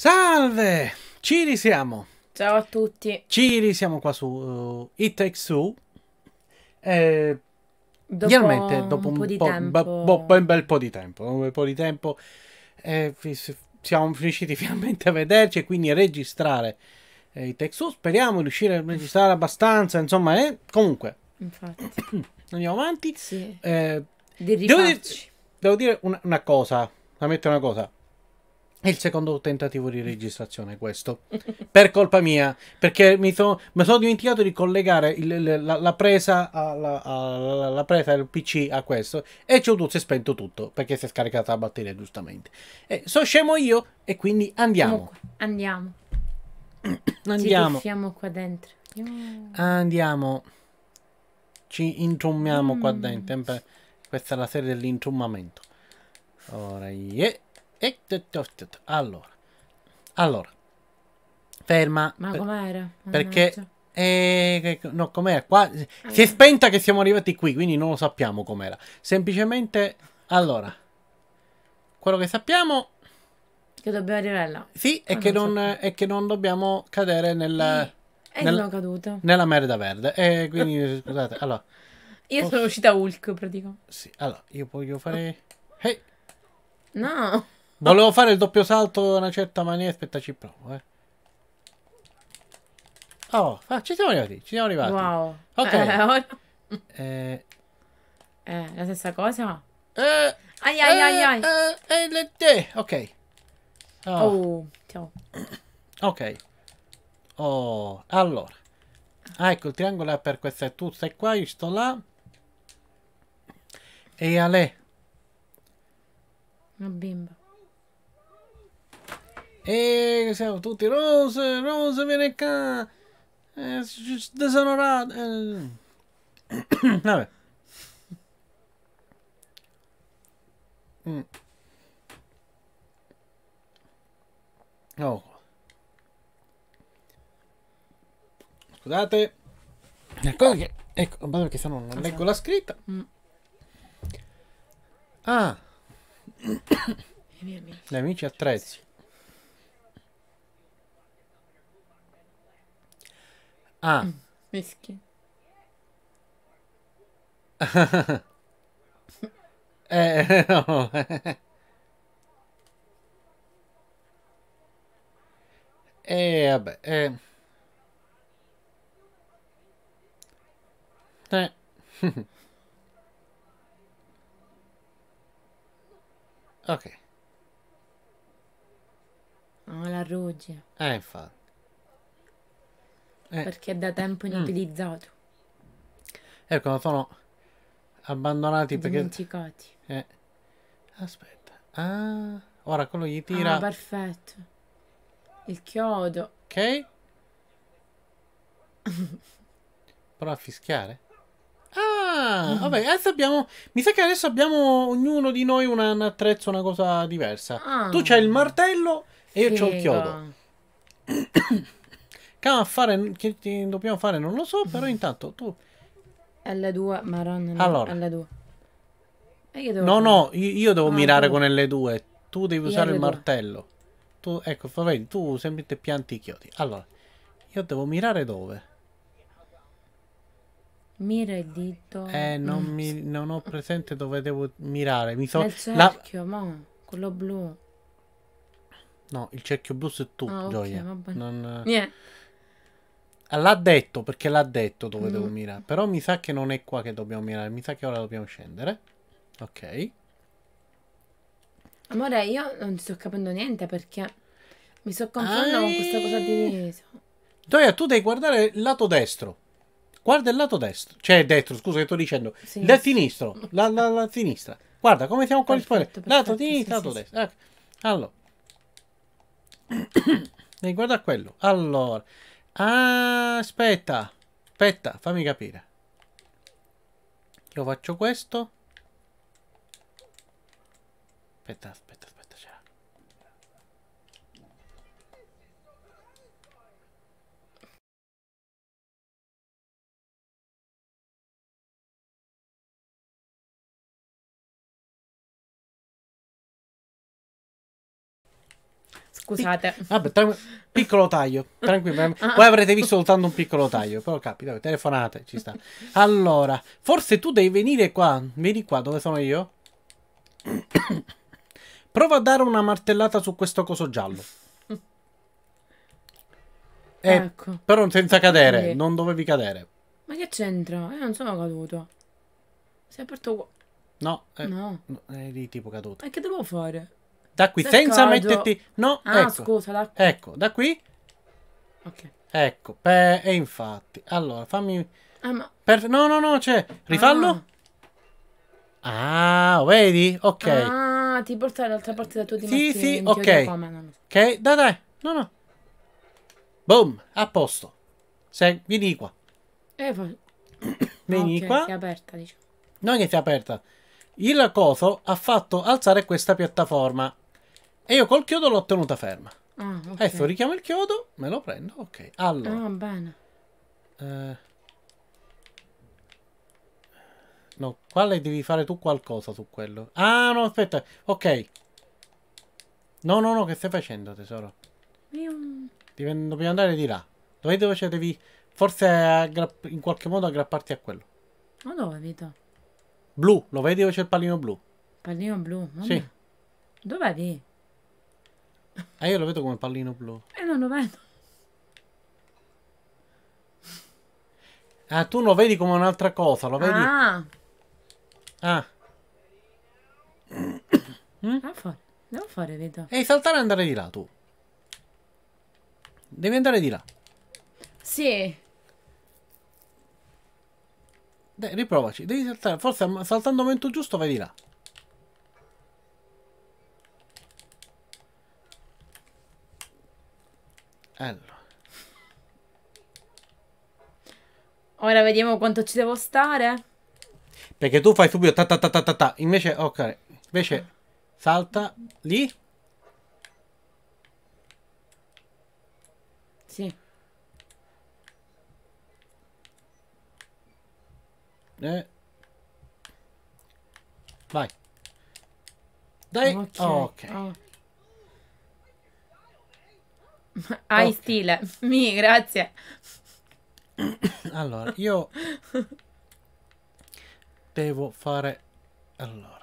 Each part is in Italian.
Salve! Ci risiamo! Ciao a tutti! Ci risiamo qua su uh, It Takes Two. Eh, dopo dopo un, un po', po, po', un bel po' di tempo, un bel po' di tempo, eh, siamo riusciti finalmente a vederci e quindi a registrare eh, It Takes Two. Speriamo di riuscire a registrare abbastanza, insomma, eh, comunque. Infatti. Andiamo avanti. Sì. Eh, devo, dire, devo dire una, una cosa, la metto una cosa è il secondo tentativo di registrazione questo, per colpa mia, perché mi, sono dimenticato di collegare il, la, la, presa alla, alla, la presa del PC a questo e c'è tutto, si è spento tutto perché si è scaricata la batteria giustamente. E eh, so scemo io e quindi andiamo. andiamo. andiamo. Ci qua dentro. Andiamo. Ci intrumiamo mm. qua dentro. Questa è la serie dell'intrumamento. Ora, yeah. Allora, allora, ferma. Ma com'era? Perché... Eh, no, com'era? Qua, ah. si è spenta che siamo arrivati qui, quindi non lo sappiamo com'era. Semplicemente, allora, quello che sappiamo... Che dobbiamo arrivare là. Sì, è ah, che non, è che non dobbiamo cadere nel... Eh, nella, caduta. nella merda verde. E eh, quindi, scusate, allora... Io posso... Oh. sono uscita Hulk, praticamente. Sì, allora, io voglio fare... Hey. No! Volevo fare il doppio salto in una certa maniera, aspetta ci provo, eh. Oh, ah, ci siamo arrivati, ci siamo arrivati. Wow. Ok. Eh, ora... eh. eh la stessa cosa? Eh, ai ai ai eh, ai. Eh, eh, ok. Oh. oh, ciao. Ok. Oh, allora. Ah, ecco, il triangolo è per questa tu stai qua, io sto là. E Ale. Una bimba. E siamo tutti Rose, Rose vieni qua. Eh, Desonorato. Eh. Vabbè. Mm. Oh. Scusate. Ecco che... Ecco, perché che no non leggo la scritta. Mm. Ah. Gli amici attrezzi. Ah. Mischi. Mm. eh, no. eh, vabbè. Eh. eh. ok. Oh, la ruggine. Eh, infatti eh. perché è da tempo mm. inutilizzato. Ecco, ma sono abbandonati Dimenticati. perché... Eh. Aspetta. Ah, ora quello gli tira... Ah, perfetto. Il chiodo. Ok. Prova a fischiare. Ah, mm. vabbè, adesso abbiamo. Mi sa che adesso abbiamo ognuno di noi un attrezzo, una cosa diversa. Ah. Tu c'hai il martello e Figo. io ho il chiodo. Che, fare, che dobbiamo fare non lo so, però mm-hmm. intanto tu... L2, maronna. Allora. L2. io devo no, fare... no, io, io devo ah, mirare tu. con L2. Tu devi usare L2. il martello. Tu, ecco, vedi, tu sempre te pianti i chiodi. Allora, io devo mirare dove? Mira il dito. Eh, non, mm. mi, non ho presente dove devo mirare. Mi so... il cerchio, la... ma, quello blu. No, il cerchio blu sei tu, ah, okay, Gioia. Non... Niente. L'ha detto perché l'ha detto dove mm. devo mirare. Però mi sa che non è qua che dobbiamo mirare. Mi sa che ora dobbiamo scendere. Ok. Amore, io non sto capendo niente perché mi sto confondendo con questa cosa di riso. Doia, tu devi guardare il lato destro. Guarda il lato destro. Cioè, destro, scusa che sto dicendo. Sì, da sinistro. Sì. La, la, la, sinistra. Guarda come siamo qua rispondendo. Lato destro, lato sì, destro. Ecco. Allora. devi guardare quello. Allora. Ah, aspetta. Aspetta, fammi capire. Io faccio questo. Aspetta, Scusate. Pic- vabbè, tra- piccolo taglio, tranquillo. Ah. Voi avrete visto soltanto un piccolo taglio, però capita, vabbè, telefonate, ci sta. Allora, forse tu devi venire qua. Vieni qua, dove sono io? Prova a dare una martellata su questo coso giallo. Eh, ecco. Però senza cadere, okay. non dovevi cadere. Ma che c'entra? Io eh, non sono caduto. Sei è qua. No, eh, no. eri tipo caduto. E che devo fare? Da qui, D'accordo. senza metterti... No, ah, ecco. scusa, da qui. Ecco, da qui. Ok. Ecco, per... e infatti. Allora, fammi... Ah, ma... per... No, no, no, cioè, rifallo. Ah, ah vedi? Ok. Ah, ti porta dall'altra parte da tua dimensione. Sì, sì, ok. Ok, dai, dai. No, no. Boom, a posto. Sei... Vieni qua. Eh, poi... Vieni okay, qua. È aperta, diciamo. Non è che si è aperta. Il coso ha fatto alzare questa piattaforma. E io col chiodo l'ho tenuta ferma. Ah, okay. Adesso richiamo il chiodo, me lo prendo, ok. Allora. Ah, bene. Eh, no, quale devi fare tu qualcosa su quello. Ah, no, aspetta. Ok. No, no, no, che stai facendo, tesoro? Io... dobbiamo andare di là. Dove, dove cioè, devi... Forse in qualche modo aggrapparti a quello. Ma dove, Vito? Blu, lo vedi dove c'è il pallino blu? Pallino blu? Mamma. Sì. Dov'è lì? Ah, io lo vedo come pallino blu. Eh, non lo vedo. Ah, tu lo vedi come un'altra cosa, lo vedi? Ah. Ah. mm? Ah, fuori. Devo fare, vedo. Ehi, saltare e andare di là, tu. Devi andare di là. Sì. Dai, riprovaci. Devi saltare. Forse saltando al momento giusto vai di là. Allora. Ora vediamo quanto ci devo stare. Perché tu fai subito ta ta ta ta ta, ta. Invece, ok. Invece, salta lì. Sì. Eh. Vai. Dai. Ok. okay. Oh. Hai okay. stile. Mi, grazie. Allora, io devo fare... Allora.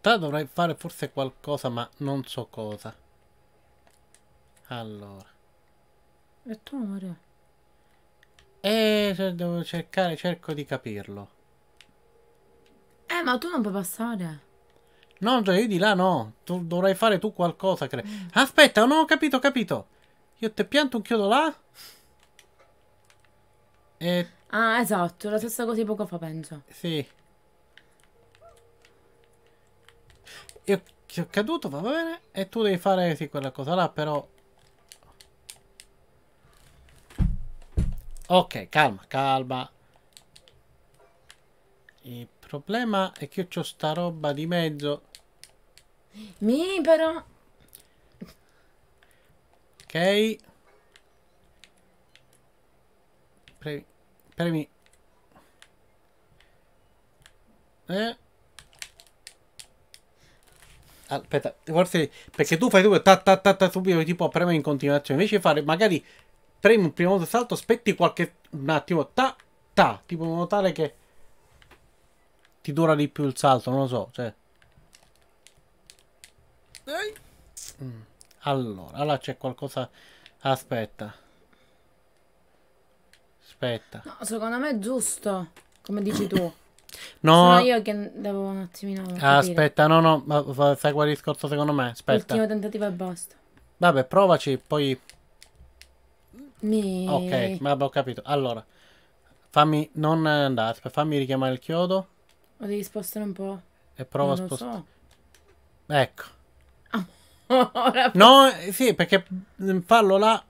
Te dovrei fare forse qualcosa, ma non so cosa. Allora. E tu, Maria? E devo cercare, cerco di capirlo. Eh, ma tu non puoi passare. No, Gianni, cioè, di là no. Tu, dovrai fare tu qualcosa. Cre- mm. Aspetta, no, ho capito, ho capito. Io te pianto un chiodo là. E... Ah, esatto, la stessa cosa di poco fa, penso. Sì. Io ti ho caduto, va bene. E tu devi fare, sì, quella cosa là, però... Ok, calma, calma. Il problema è che io ho sta roba di mezzo... Mi libero. Ok. Premi. Premi. Eh. Ah, aspetta, forse perché tu fai due ta ta ta ta subito e tipo premi in continuazione. Invece fare magari premi un primo salto, aspetti qualche un attimo ta ta, tipo in modo tale che ti dura di più il salto, non lo so, cioè Mm. Allora, là c'è qualcosa... Aspetta. Aspetta. No, secondo me è giusto, come dici tu. No. Sono io che devo un attimino. Aspetta, no, no, ma sai qual è il discorso secondo me? Aspetta. Ultimo tentativo e basta. Vabbè, provaci, poi. Mi... Ok, vabbè, ho capito. Allora, fammi. Non andare, fammi richiamare il chiodo. Lo devi spostare un po'. E prova a spostare. So. Ecco. No, sì, perché mm, fallo là.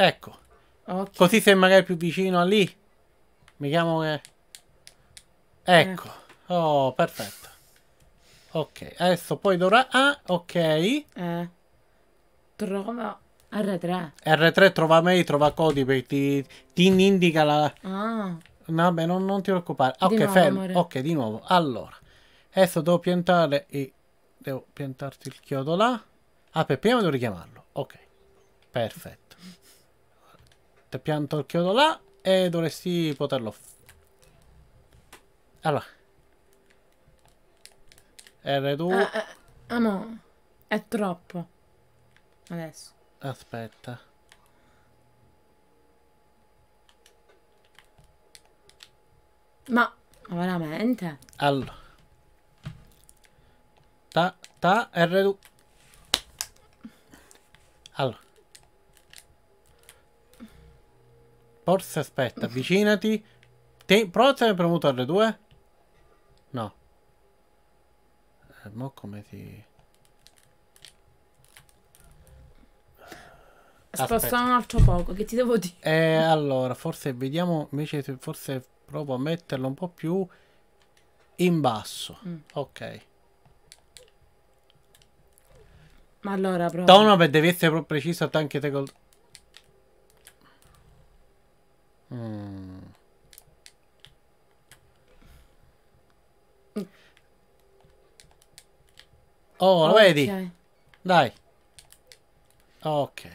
Ecco. Okay. Così sei magari più vicino a lì. Mi chiamo che... Ecco. Eh. Oh, perfetto. Ok, adesso poi dovrà... Ah, ok. Eh. Trova R3. R3 trova me, trova Cody, perché ti, ti indica la... Ah. Vabbè, non, non ti preoccupare. Ah, ok, nuovo, fermo. Amore. Ok, di nuovo. Allora, adesso devo piantare i Devo piantarti il chiodo là. Ah, per prima devo richiamarlo. Ok, perfetto. Ti pianto il chiodo là e dovresti poterlo... Allora. R2. Ah, ah, ah no, è troppo. Adesso. Aspetta. ma veramente? Allora. Ta, ta, R2. Allora. Forse aspetta, avvicinati. Te, prova a tenere premuto R2. No. Eh, mo come ti... Sposta un altro poco, che ti devo dire? Eh, allora, forse vediamo, invece forse provo a metterlo un po' più in basso. Mm. Ok. Ma allora proprio... Tono per devi essere proprio preciso anche te col... Mm. Oh, lo vedi? Dai. Ok.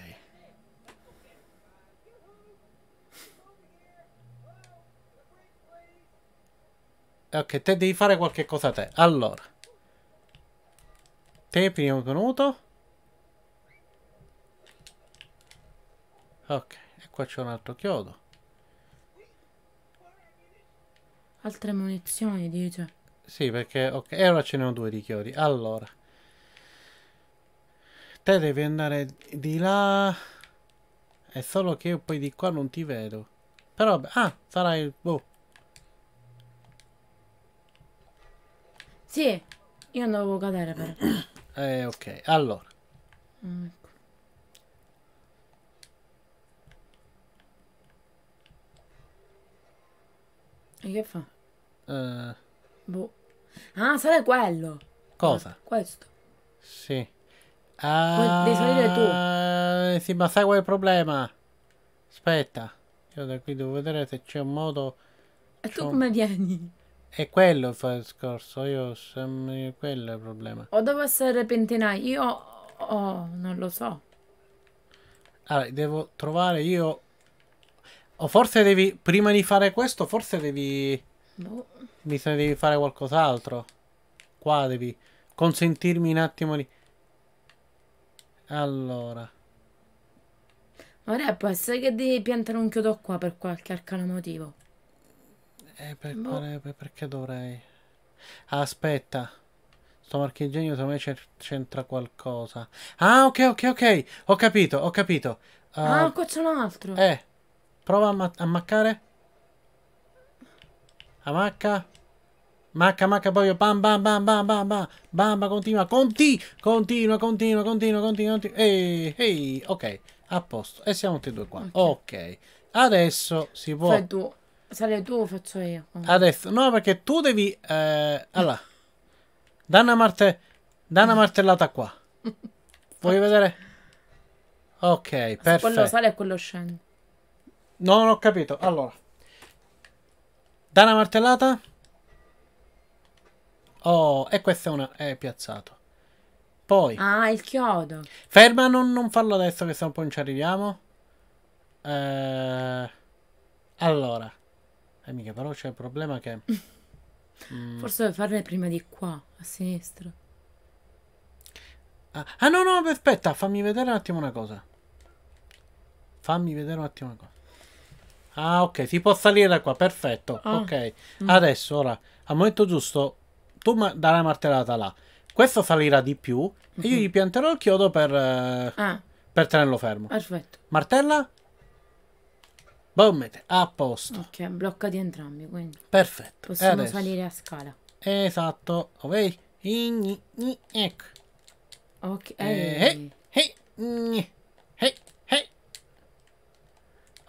Ok, te devi fare qualche cosa a te. Allora. Te primo venuto. ok e qua c'è un altro chiodo altre munizioni dice sì perché ok e ora ce ne ho due di chiodi allora te devi andare di là è solo che io poi di qua non ti vedo però ah sarà il boh sì io andavo a cadere per eh ok allora mm. E che fa? Uh... Boh. Ah, sarà quello. Cosa? Ah, questo. Sì. Ah, devi salire tu. Eh, sì, ma sai qual è il problema? Aspetta. Io da qui devo vedere se c'è un modo... E tu come vieni? È quello fa il discorso, io sem- quello è il problema. O devo essere pentinaio? Io... Oh, non lo so. Allora, devo trovare io o forse devi, prima di fare questo, forse devi... Boh. Bisogna devi fare qualcos'altro. Qua devi consentirmi un attimo di... Allora. Ora può essere che devi piantare un chiodo qua per qualche arcano motivo. Eh, per, boh. per, perché dovrei? Aspetta. Sto marchingegno secondo me c'entra qualcosa. Ah, ok, ok, ok. Ho capito, ho capito. Uh, ah, qua c'è un altro. Eh. Prova a maccare. Amacca. Macca, macca, poi bam, bam, bam, bam, bam, bam, bam, continua, conti, continua, continua, continua, continua, continua. ehi, ehi, ok, a posto, e siamo tutti e due qua, okay. ok, adesso si può... Fai tu, Sale tu o faccio io? Adesso, no, perché tu devi, eh, allora, danno una, marte... danno martellata qua, vuoi vedere? Ok, perfetto. Quello sale e quello scende. Non ho capito. Allora. Da una martellata. Oh, e questa è una... è piazzato. Poi... Ah, il chiodo. Ferma, non, non farlo adesso che se un po' non ci arriviamo. Eh, allora. Eh, mica, però c'è il problema che... mm. Forse deve farle prima di qua, a sinistra. Ah, ah no, no, aspetta, fammi vedere un attimo una cosa. Fammi vedere un attimo una cosa. Ah, ok, si può salire da qua, perfetto. Ah. Ok, mm. adesso, ora, al momento giusto, tu darai la martellata là. Questo salirà di più mm-hmm. e io mhm. gli pianterò il chiodo per, eh, ah. per tenerlo fermo. Perfetto. Martella? Boom, a posto. Ok, blocca di entrambi, quindi. Perfetto. Possiamo salire a scala. Esatto. Ok. Ecco. Ok. Eh, ehi, hey, hey, hey.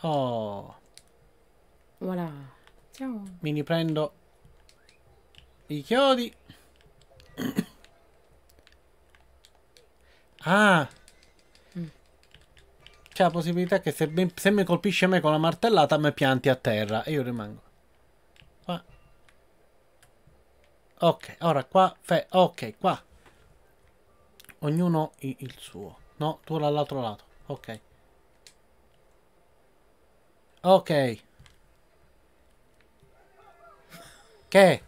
Oh. Voilà. Ciao. Mi riprendo i chiodi. ah! Mm. C'è la possibilità che se, ben, se, mi colpisce me con la martellata mi pianti a terra e io rimango. Qua. Ok, ora qua. Fe, ok, qua. Ognuno il suo. No, tu dall'altro lato. Ok. Ok. Che?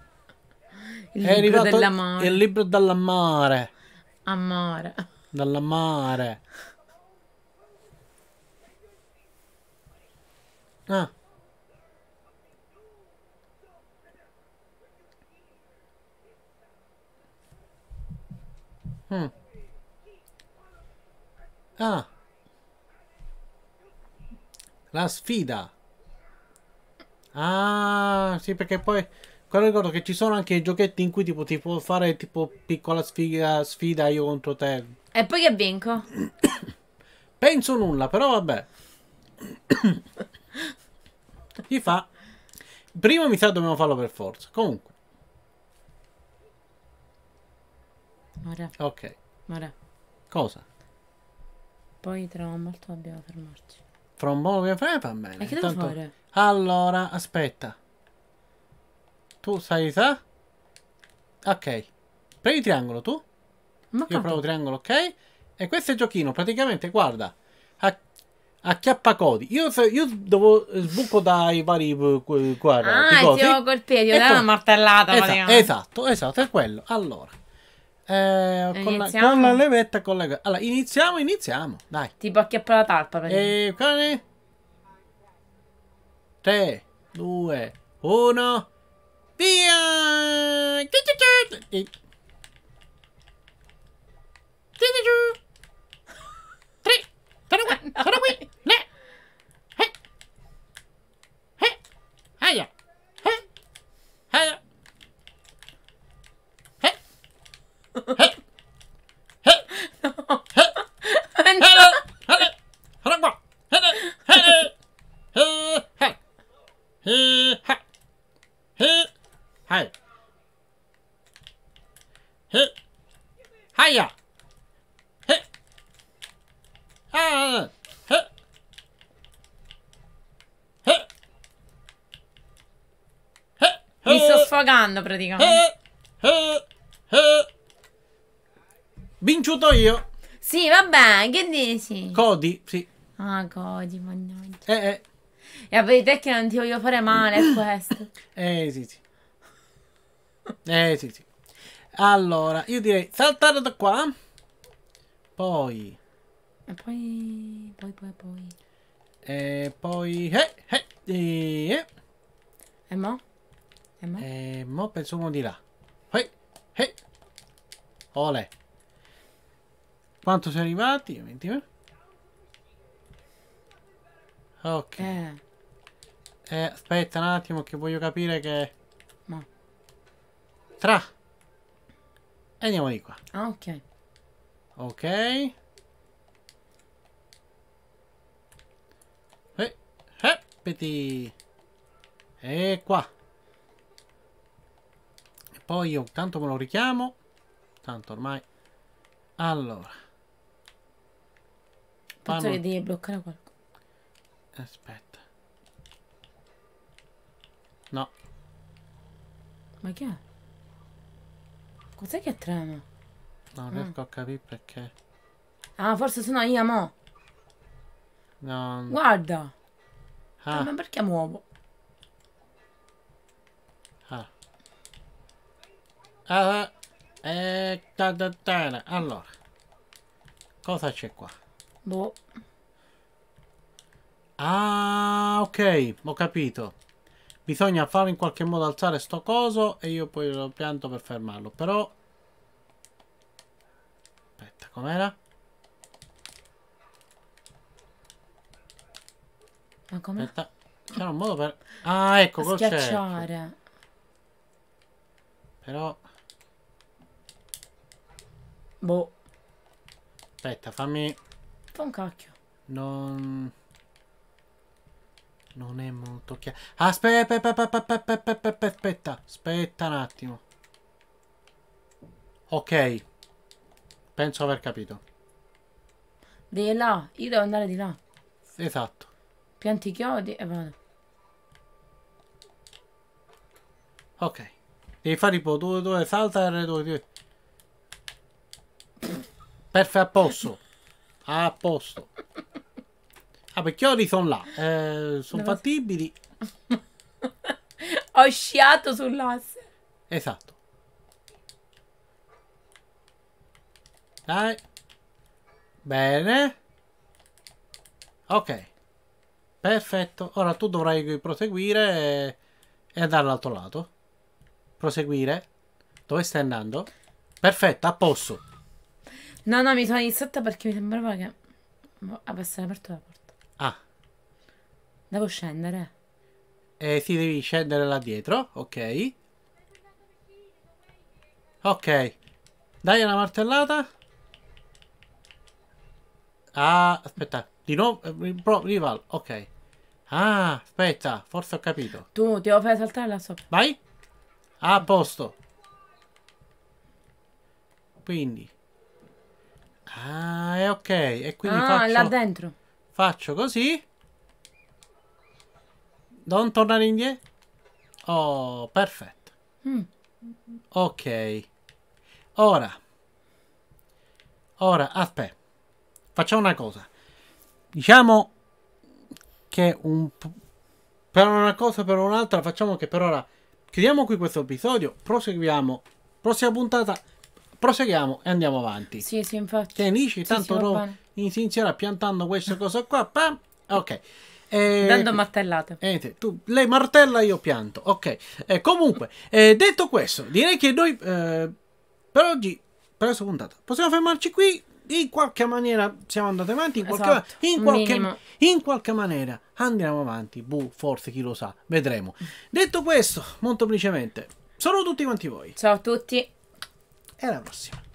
Il è libro dell'amore. Il libro dall'amare. Amore. Dall'amare. Ah. Mm. Ah. La sfida. Ah, sì, perché poi però ricordo che ci sono anche i giochetti in cui tipo ti può fare tipo piccola sfiga, sfida io contro te. E poi che vinco? Penso nulla, però vabbè. Chi fa? Prima mi sa dobbiamo farlo per forza. Comunque. Ora. Ok. Ora. Cosa? Poi tra un molto dobbiamo fermarci. Fra un po' dobbiamo fermarci? va bene. E che devo fare? Allora, aspetta. Tu sai sa? Ok. Prendi triangolo tu. Ma Io provo triangolo, ok? E questo è il giochino, praticamente, guarda. Acchiappa codi. Io, io devo eh, sbuco dai vari guarda, eh, Ah, ti devo colpire, ti devo una martellata. Esatto, esatto, esatto, è quello. Allora. Eh, con, la, con, la, levetta collegata. Allora, iniziamo, iniziamo. Dai. Tipo acchiappa la talpa. Per e cane. 3, 2, 1. The, uh... Three, three, three. Huh. Hiya. Huh. Ah. Mi sto sfogando praticamente. Uh, uh, uh. Vinciuto io. Sì, vabbè, che dici? Codi, sì. Ah, Codi, mannaggia. Eh, eh. E vedete che non ti voglio fare male a questo. eh, sì, sì. Eh, sì, sì. Allora, io direi saltare da qua. Poi. E poi. Poi, poi, poi. E poi. Eh, eh, eh. E mo? E mo? E mo penso uno di là. Poi. Eh. Ole. Quanto sei arrivati? 20. Eh. Ok. Eh. Eh, aspetta un attimo che voglio capire che... Ma... Tra. E andiamo di qua. Ah, ok. Ok. Eh, eh, peti. E qua. E poi io tanto me lo richiamo. Tanto ormai. Allora. Penso Fanno... che devi bloccare qualcosa. Aspetta. No. Ma che è? Cos'è che trema? Non ah. riesco a capire perché. Ah, forse sono io, mo. No. Guarda. Ah. Eh, ma perché muovo? Ah. Ah. Eh, eh da, da, da, allora. Cosa c'è qua? Boh. Ah, ok, ho capito. Bisogna fare in qualche modo alzare sto coso e io poi lo pianto per fermarlo. Però... Aspetta, com'era? Ma com'è? Aspetta, c'era un modo per... Ah, ecco, col Schiacciare. Però... Boh. Aspetta, fammi... Fa un cacchio. Non... Non è molto chiaro. Aspetta, aspetta, aspetta, un attimo. Ok. Penso aver capito. Di là, io devo andare di là. Esatto. Pianti i chiodi e vado. Ok. Devi fare tipo 2, 2, salta R2, 2. Perfetto, a posto. A posto. Vabbè, ah, chiodi sono là, eh, sono fattibili. Ho sciato sull'asse. Esatto. Dai. Bene. Ok. Perfetto. Ora tu dovrai proseguire e, e andare all'altro lato. Proseguire. Dove stai andando? Perfetto, a posto. No, no, mi sono iniziata perché mi sembrava che... Boh, Avesse aperto la porta. Devo scendere. Eh sì, devi scendere là dietro, ok. Ok. Dai una martellata. Ah, aspetta. Di nuovo, eh, rival, ok. Ah, aspetta, forse ho capito. Tu ti devo fare saltare là sopra. Vai. Ah, a posto. Quindi. Ah, è ok. E quindi ah, faccio... là dentro. Faccio così. Non tornare indietro? Oh, perfetto. Mm. Ok. Ora. Ora, aspetta. Facciamo una cosa. Diciamo che un... Per una cosa, per un'altra, facciamo che per ora chiudiamo qui questo episodio, proseguiamo, prossima puntata, proseguiamo e andiamo avanti. Sì, sì, infatti. Che dici? Sì, tanto sì, no, inizierà piantando questa cosa qua, pam, ok. Eh, Dando martellate. Eh, te, tu, lei martella, io pianto. Ok. Eh, comunque, eh, detto questo, direi che noi eh, per oggi, per questa puntata, possiamo fermarci qui. In qualche maniera siamo andati avanti. In qualche, esatto, in qualche, in qualche maniera andiamo avanti. Boh, forse chi lo sa, vedremo. Detto questo, molto velocemente, sono tutti quanti voi. Ciao a tutti. E alla prossima.